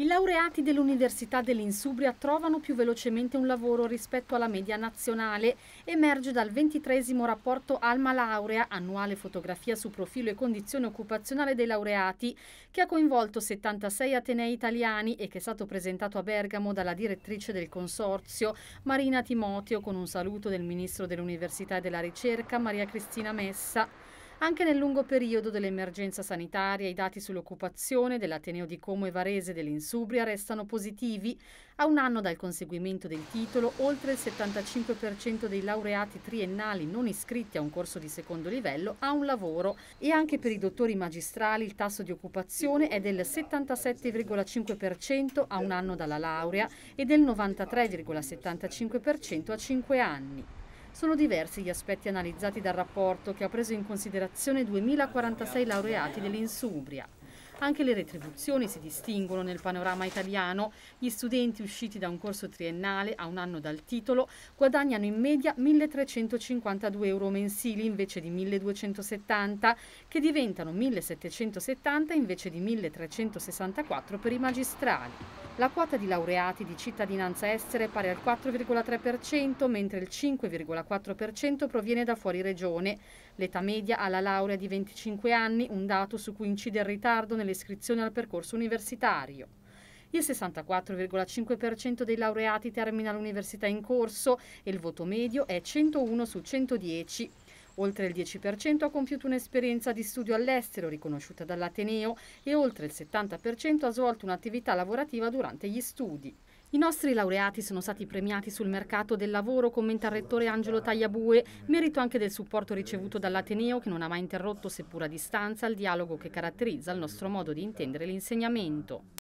I laureati dell'Università dell'Insubria trovano più velocemente un lavoro rispetto alla media nazionale, emerge dal ventitresimo rapporto Alma Laurea, annuale fotografia su profilo e condizione occupazionale dei laureati, che ha coinvolto 76 atenei italiani e che è stato presentato a Bergamo dalla direttrice del consorzio Marina Timoteo con un saluto del ministro dell'Università e della Ricerca Maria Cristina Messa. Anche nel lungo periodo dell'emergenza sanitaria i dati sull'occupazione dell'Ateneo di Como e Varese dell'Insubria restano positivi. A un anno dal conseguimento del titolo, oltre il 75% dei laureati triennali non iscritti a un corso di secondo livello ha un lavoro e anche per i dottori magistrali il tasso di occupazione è del 77,5% a un anno dalla laurea e del 93,75% a 5 anni. Sono diversi gli aspetti analizzati dal rapporto che ha preso in considerazione 2046 laureati dell'Insubria. Anche le retribuzioni si distinguono nel panorama italiano. Gli studenti usciti da un corso triennale a un anno dal titolo guadagnano in media 1.352 euro mensili invece di 1.270, che diventano 1.770 invece di 1.364 per i magistrali. La quota di laureati di cittadinanza estere è pari al 4,3%, mentre il 5,4% proviene da fuori regione. L'età media ha la laurea di 25 anni, un dato su cui incide il ritardo nell'iscrizione al percorso universitario. Il 64,5% dei laureati termina l'università in corso e il voto medio è 101 su 110. Oltre il 10% ha compiuto un'esperienza di studio all'estero riconosciuta dall'Ateneo e oltre il 70% ha svolto un'attività lavorativa durante gli studi. I nostri laureati sono stati premiati sul mercato del lavoro, commenta il rettore Angelo Tagliabue, merito anche del supporto ricevuto dall'Ateneo che non ha mai interrotto, seppur a distanza, il dialogo che caratterizza il nostro modo di intendere l'insegnamento.